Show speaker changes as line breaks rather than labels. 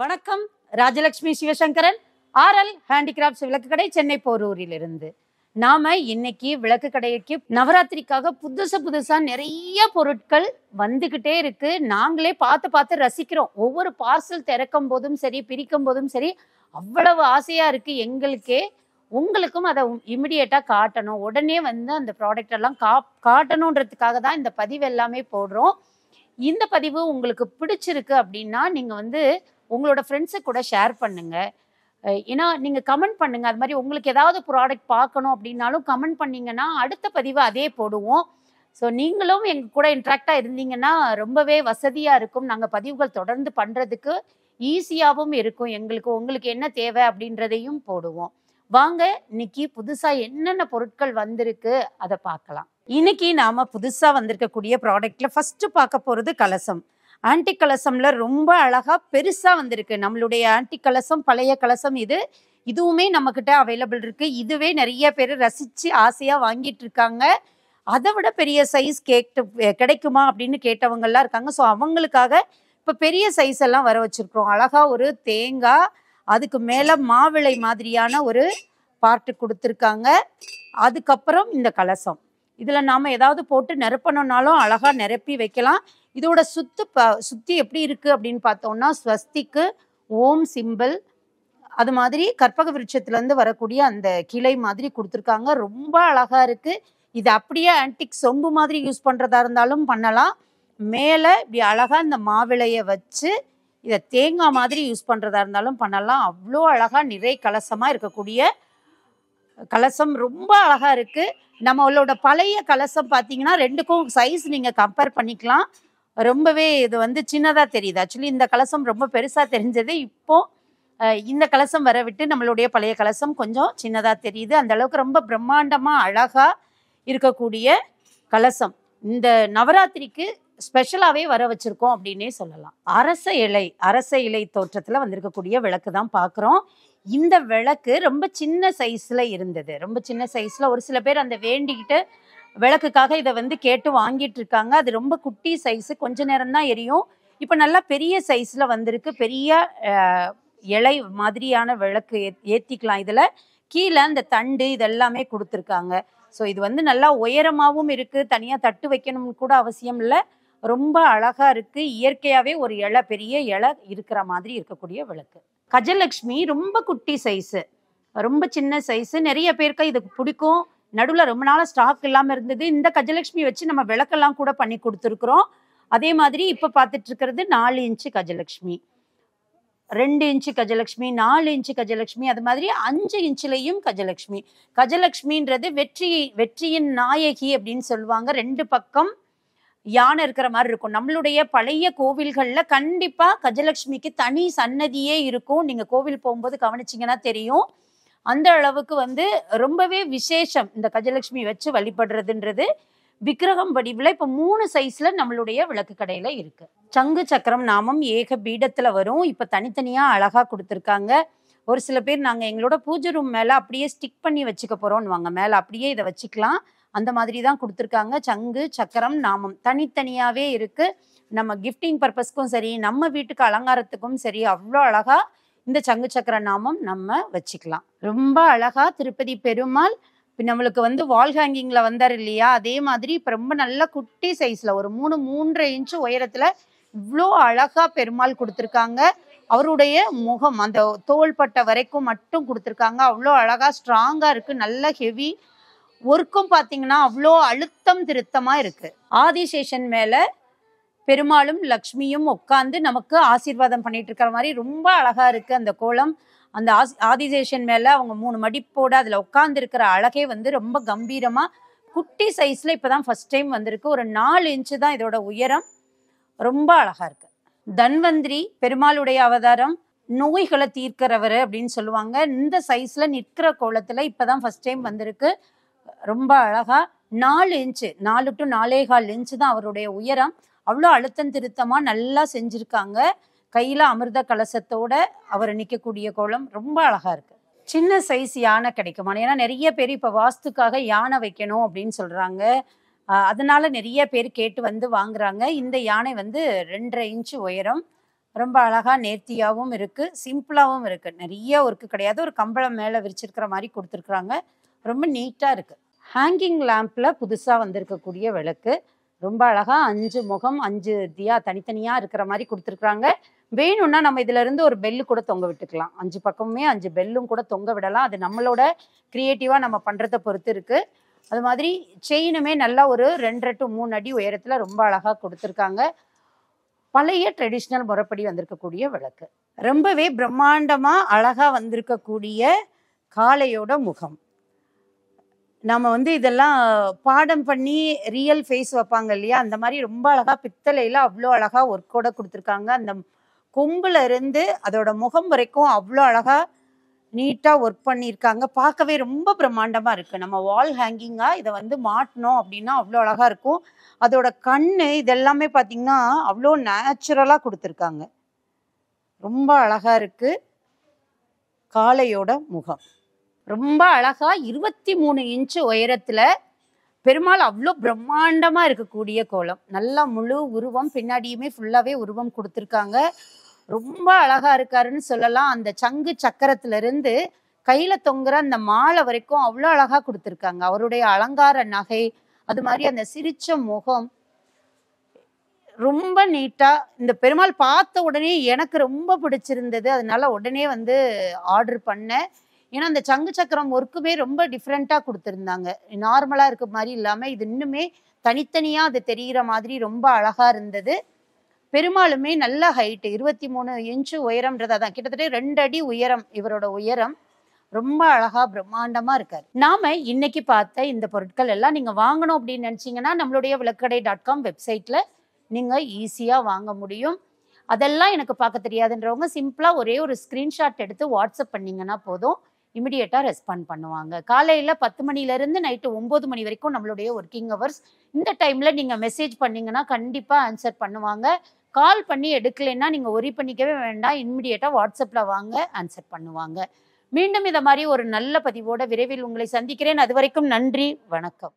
வணக்கம் Rajalakshmi Sivasankaran RL handicrafts விளக்கு கடை சென்னை இருந்து நாம இன்னைக்கு விளக்கு கடைக்கு நவராத்திரிக்காக புதுசு புதுசா நிறைய பொருட்கள் வந்துகிட்டே இருக்கு நாங்களே பார்த்து பார்த்து ரசிக்கிறோம் ஒவ்வொரு பார்சல் திறக்கும் போதும் சரி பிரிக்கும் போதும் சரி அவ்வளவு ஆசையா இருக்கு எங்களுக்கே உங்களுக்கும் அதை இமிடியேட்டா காட்டணும் உடனே வந்து அந்த ப்ராடக்ட் எல்லாம் கா காட்டணுன்றதுக்காக தான் இந்த பதிவு எல்லாமே போடுறோம் இந்த பதிவு உங்களுக்கு பிடிச்சிருக்கு அப்படின்னா நீங்க வந்து உங்களோட ஃப்ரெண்ட்ஸு கூட ஷேர் பண்ணுங்கள் ஏன்னா நீங்கள் கமெண்ட் பண்ணுங்கள் அது மாதிரி உங்களுக்கு ஏதாவது ப்ராடக்ட் பார்க்கணும் அப்படின்னாலும் கமெண்ட் பண்ணீங்கன்னா அடுத்த பதிவு அதே போடுவோம் ஸோ நீங்களும் எங்கள் கூட இன்ட்ராக்டாக இருந்தீங்கன்னா ரொம்பவே வசதியாக இருக்கும் நாங்கள் பதிவுகள் தொடர்ந்து பண்ணுறதுக்கு ஈஸியாகவும் இருக்கும் எங்களுக்கு உங்களுக்கு என்ன தேவை அப்படின்றதையும் போடுவோம் வாங்க இன்னைக்கு புதுசாக என்னென்ன பொருட்கள் வந்திருக்கு அதை பார்க்கலாம் இன்னைக்கு நாம் புதுசாக வந்திருக்கக்கூடிய ப்ராடக்ட்ல ஃபர்ஸ்ட் பார்க்க போகிறது கலசம் ஆன்டி கலசம்ல ரொம்ப அழகா பெருசா வந்திருக்கு நம்மளுடைய ஆன்டி கலசம் பழைய கலசம் இது இதுவுமே நம்மக்கிட்ட அவைலபிள் இருக்கு இதுவே நிறைய பேர் ரசிச்சு ஆசையா வாங்கிட்டு இருக்காங்க அதை விட பெரிய சைஸ் கேட்டு கிடைக்குமா அப்படின்னு கேட்டவங்கெல்லாம் இருக்காங்க ஸோ அவங்களுக்காக இப்போ பெரிய சைஸ் எல்லாம் வர வச்சுருக்குறோம் அழகாக ஒரு தேங்காய் அதுக்கு மேலே மாவிளை மாதிரியான ஒரு பார்ட்டு கொடுத்துருக்காங்க அதுக்கப்புறம் இந்த கலசம் இதில் நாம் ஏதாவது போட்டு நிரப்பணுன்னாலும் அழகாக நிரப்பி வைக்கலாம் இதோட சுத்து ப சுத்தி எப்படி இருக்குது அப்படின்னு பார்த்தோம்னா ஸ்வஸ்திக்கு ஓம் சிம்பிள் அது மாதிரி கற்பக விருட்சத்துலேருந்து வரக்கூடிய அந்த கிளை மாதிரி கொடுத்துருக்காங்க ரொம்ப அழகாக இருக்குது இது அப்படியே ஆன்டிக் சொம்பு மாதிரி யூஸ் பண்ணுறதா இருந்தாலும் பண்ணலாம் மேலே இப்படி அழகாக இந்த மாவிளையை வச்சு இதை தேங்காய் மாதிரி யூஸ் பண்ணுறதா இருந்தாலும் பண்ணலாம் அவ்வளோ அழகாக நிறை கலசமாக இருக்கக்கூடிய கலசம் ரொம்ப அழகாக இருக்குது நம்மளோட பழைய கலசம் பார்த்தீங்கன்னா ரெண்டுக்கும் சைஸ் நீங்கள் கம்பேர் பண்ணிக்கலாம் ரொம்பவே இது வந்து சின்னதாக தெரியுது ஆக்சுவலி இந்த கலசம் ரொம்ப பெருசாக தெரிஞ்சது இப்போது இந்த கலசம் வர விட்டு நம்மளுடைய பழைய கலசம் கொஞ்சம் சின்னதாக தெரியுது அந்த அளவுக்கு ரொம்ப பிரம்மாண்டமாக அழகாக இருக்கக்கூடிய கலசம் இந்த நவராத்திரிக்கு ஸ்பெஷலாகவே வர வச்சுருக்கோம் அப்படின்னே சொல்லலாம் அரச இலை அரச இலை தோற்றத்தில் வந்திருக்கக்கூடிய விளக்கு தான் பார்க்குறோம் இந்த விளக்கு ரொம்ப சின்ன சைஸில் இருந்தது ரொம்ப சின்ன சைஸில் ஒரு சில பேர் அந்த வேண்டிக்கிட்டு விளக்குக்காக இதை வந்து கேட்டு வாங்கிட்டு இருக்காங்க அது ரொம்ப குட்டி சைஸு கொஞ்ச நேரம் தான் எரியும் இப்போ நல்லா பெரிய சைஸில் வந்திருக்கு பெரிய இலை மாதிரியான விளக்கு ஏற்றிக்கலாம் இதில் கீழே அந்த தண்டு இதெல்லாமே கொடுத்துருக்காங்க ஸோ இது வந்து நல்லா உயரமாகவும் இருக்குது தனியாக தட்டு வைக்கணும்னு கூட அவசியம் இல்லை ரொம்ப அழகாக இருக்குது இயற்கையாகவே ஒரு இலை பெரிய இலை இருக்கிற மாதிரி இருக்கக்கூடிய விளக்கு கஜலக்ஷ்மி ரொம்ப குட்டி சைஸு ரொம்ப சின்ன சைஸு நிறைய பேருக்கு இதுக்கு பிடிக்கும் நடுவில் ரொம்ப நாளாக ஸ்டாக் இல்லாமல் இருந்தது இந்த கஜலக்ஷ்மி வச்சு நம்ம விளக்கெல்லாம் கூட பண்ணி கொடுத்துருக்குறோம் அதே மாதிரி இப்போ பார்த்துட்டு இருக்கிறது நாலு இன்ச்சு கஜலக்ஷ்மி ரெண்டு இன்ச்சு கஜலக்ஷ்மி நாலு இன்ச்சு கஜலக்ஷ்மி அது மாதிரி அஞ்சு இன்ச்சுலேயும் கஜலக்ஷ்மி கஜலக்ஷ்மின்றது வெற்றி வெற்றியின் நாயகி அப்படின்னு சொல்லுவாங்க ரெண்டு பக்கம் யானை இருக்கிற மாதிரி இருக்கும் நம்மளுடைய பழைய கோவில்களில் கண்டிப்பாக கஜலட்சுமிக்கு தனி சன்னதியே இருக்கும் நீங்கள் கோவில் போகும்போது கவனிச்சிங்கன்னா தெரியும் அந்த அளவுக்கு வந்து ரொம்பவே விசேஷம் இந்த கஜலட்சுமி வச்சு வழிபடுறதுன்றது விக்கிரகம் வடிவில் இப்போ மூணு சைஸில் நம்மளுடைய விளக்கு கடையில் இருக்குது சங்கு சக்கரம் நாமம் ஏக பீடத்தில் வரும் இப்போ தனித்தனியாக அழகாக கொடுத்துருக்காங்க ஒரு சில பேர் நாங்கள் எங்களோட பூஜை ரூம் மேலே அப்படியே ஸ்டிக் பண்ணி வச்சுக்க போகிறோன்னு வாங்க மேலே அப்படியே இதை வச்சுக்கலாம் அந்த மாதிரி தான் கொடுத்துருக்காங்க சங்கு சக்கரம் நாமம் தனித்தனியாகவே இருக்குது நம்ம கிஃப்டிங் பர்பஸ்க்கும் சரி நம்ம வீட்டுக்கு அலங்காரத்துக்கும் சரி அவ்வளோ அழகாக இந்த சங்கு சக்கர நாமம் நம்ம வச்சுக்கலாம் ரொம்ப அழகாக திருப்பதி பெருமாள் நம்மளுக்கு வந்து வால் ஹேங்கிங்கில் வந்தார் இல்லையா அதே மாதிரி இப்போ ரொம்ப நல்ல குட்டி சைஸில் ஒரு மூணு மூன்றரை இன்ச்சு உயரத்தில் இவ்வளோ அழகாக பெருமாள் கொடுத்துருக்காங்க அவருடைய முகம் அந்த தோள்பட்டை வரைக்கும் மட்டும் கொடுத்துருக்காங்க அவ்வளோ அழகாக ஸ்ட்ராங்காக இருக்குது நல்ல ஹெவி ஒர்க்கும் பார்த்தீங்கன்னா அவ்வளோ அழுத்தம் திருத்தமாக இருக்குது ஆதிசேஷன் மேலே பெருமாளும் லக்ஷ்மியும் உட்காந்து நமக்கு ஆசீர்வாதம் பண்ணிட்டு இருக்கிற மாதிரி ரொம்ப அழகாக இருக்குது அந்த கோலம் அந்த ஆஸ் ஆதிசேஷன் மேலே அவங்க மூணு மடிப்போடு அதில் உட்காந்துருக்கிற அழகே வந்து ரொம்ப கம்பீரமாக குட்டி சைஸில் இப்போ தான் ஃபஸ்ட் டைம் வந்திருக்கு ஒரு நாலு இன்ச்சு தான் இதோட உயரம் ரொம்ப அழகாக இருக்குது தன்வந்திரி பெருமாளுடைய அவதாரம் நோய்களை தீர்க்கிறவர் அப்படின்னு சொல்லுவாங்க இந்த சைஸில் நிற்கிற கோலத்தில் இப்போ தான் ஃபஸ்ட் டைம் வந்திருக்கு ரொம்ப அழகாக நாலு இன்ச்சு நாலு டு நாலே கால் இன்ச்சு தான் அவருடைய உயரம் அவ்வளோ அழுத்தம் திருத்தமாக நல்லா செஞ்சுருக்காங்க கையில் அமிர்த கலசத்தோட அவர் நிற்கக்கூடிய கோலம் ரொம்ப அழகாக இருக்குது சின்ன சைஸ் யானை கிடைக்குமா ஏன்னா நிறைய பேர் இப்போ வாஸ்துக்காக யானை வைக்கணும் அப்படின்னு சொல்கிறாங்க அதனால நிறைய பேர் கேட்டு வந்து வாங்குறாங்க இந்த யானை வந்து ரெண்டரை இன்ச்சு உயரம் ரொம்ப அழகாக நேர்த்தியாகவும் இருக்குது சிம்பிளாகவும் இருக்குது நிறைய ஒர்க்கு கிடையாது ஒரு கம்பளம் மேலே விரிச்சிருக்கிற மாதிரி கொடுத்துருக்குறாங்க ரொம்ப நீட்டாக இருக்குது ஹேங்கிங் லேம்பில் புதுசாக வந்திருக்கக்கூடிய விளக்கு ரொம்ப அழகாக அஞ்சு முகம் அஞ்சு தியா தனித்தனியாக இருக்கிற மாதிரி கொடுத்துருக்குறாங்க வேணும்னா நம்ம இதுலேருந்து ஒரு பெல்லு கூட தொங்க விட்டுக்கலாம் அஞ்சு பக்கமுமே அஞ்சு பெல்லும் கூட தொங்க விடலாம் அது நம்மளோட க்ரியேட்டிவாக நம்ம பண்ணுறதை பொறுத்து இருக்குது அது மாதிரி செயினுமே நல்லா ஒரு ரெண்டரை டு மூணு அடி உயரத்தில் ரொம்ப அழகாக கொடுத்துருக்காங்க பழைய ட்ரெடிஷ்னல் முறைப்படி வந்திருக்கக்கூடிய விளக்கு ரொம்பவே பிரம்மாண்டமாக அழகாக வந்திருக்கக்கூடிய காளையோட முகம் நம்ம வந்து இதெல்லாம் பாடம் பண்ணி ரியல் ஃபேஸ் வைப்பாங்க இல்லையா அந்த மாதிரி ரொம்ப அழகாக பித்தளையில் அவ்வளோ அழகாக ஒர்க்கோட கொடுத்துருக்காங்க அந்த கொம்புல இருந்து அதோட முகம் வரைக்கும் அவ்வளோ அழகாக நீட்டாக ஒர்க் பண்ணியிருக்காங்க பார்க்கவே ரொம்ப பிரம்மாண்டமாக இருக்குது நம்ம வால் ஹேங்கிங்காக இதை வந்து மாட்டினோம் அப்படின்னா அவ்வளோ அழகாக இருக்கும் அதோட கண் இதெல்லாமே பார்த்திங்கன்னா அவ்வளோ நேச்சுரலாக கொடுத்துருக்காங்க ரொம்ப அழகாக இருக்குது காளையோட முகம் ரொம்ப அழகாக இருபத்தி மூணு இன்ச்சு உயரத்தில் பெருமாள் அவ்வளோ பிரம்மாண்டமாக இருக்கக்கூடிய கோலம் நல்லா முழு உருவம் பின்னாடியுமே ஃபுல்லாகவே உருவம் கொடுத்துருக்காங்க ரொம்ப அழகாக இருக்காருன்னு சொல்லலாம் அந்த சங்கு இருந்து கையில் தொங்குற அந்த மாலை வரைக்கும் அவ்வளோ அழகாக கொடுத்துருக்காங்க அவருடைய அலங்கார நகை அது மாதிரி அந்த சிரிச்ச முகம் ரொம்ப நீட்டாக இந்த பெருமாள் பார்த்த உடனே எனக்கு ரொம்ப பிடிச்சிருந்தது அதனால உடனே வந்து ஆர்டர் பண்ணேன் ஏன்னா அந்த சங்கு சக்கரம் ஒர்க்குமே ரொம்ப டிஃப்ரெண்ட்டாக கொடுத்துருந்தாங்க நார்மலாக இருக்க மாதிரி இல்லாமல் இது இன்னுமே தனித்தனியாக அது தெரிகிற மாதிரி ரொம்ப அழகாக இருந்தது பெருமாளுமே நல்ல ஹைட்டு இருபத்தி மூணு இன்ச்சு உயரம்ன்றது அதான் கிட்டத்தட்ட ரெண்டு அடி உயரம் இவரோட உயரம் ரொம்ப அழகா பிரம்மாண்டமா இருக்கார் நாம இன்னைக்கு பார்த்த இந்த பொருட்கள் எல்லாம் நீங்க வாங்கணும் அப்படின்னு நினைச்சீங்கன்னா நம்மளுடைய விளக்கடை டாட் காம் வெப்சைட்ல நீங்க ஈஸியா வாங்க முடியும் அதெல்லாம் எனக்கு பார்க்க தெரியாதுன்றவங்க சிம்பிளா ஒரே ஒரு ஸ்கிரீன்ஷாட் எடுத்து வாட்ஸ்அப் பண்ணீங்கன்னா போதும் இமிடியேட்டாக ரெஸ்பாண்ட் பண்ணுவாங்க காலையில் பத்து மணிலேருந்து நைட்டு ஒம்பது மணி வரைக்கும் நம்மளுடைய ஒர்க்கிங் ஹவர்ஸ் இந்த டைமில் நீங்கள் மெசேஜ் பண்ணிங்கன்னா கண்டிப்பாக ஆன்சர் பண்ணுவாங்க கால் பண்ணி எடுக்கலைன்னா நீங்கள் ஒரி பண்ணிக்கவே வேண்டாம் இம்மிடியேட்டாக வாட்ஸ்அப்பில் வாங்க ஆன்சர் பண்ணுவாங்க மீண்டும் இதை மாதிரி ஒரு நல்ல பதிவோட விரைவில் உங்களை சந்திக்கிறேன் அது வரைக்கும் நன்றி வணக்கம்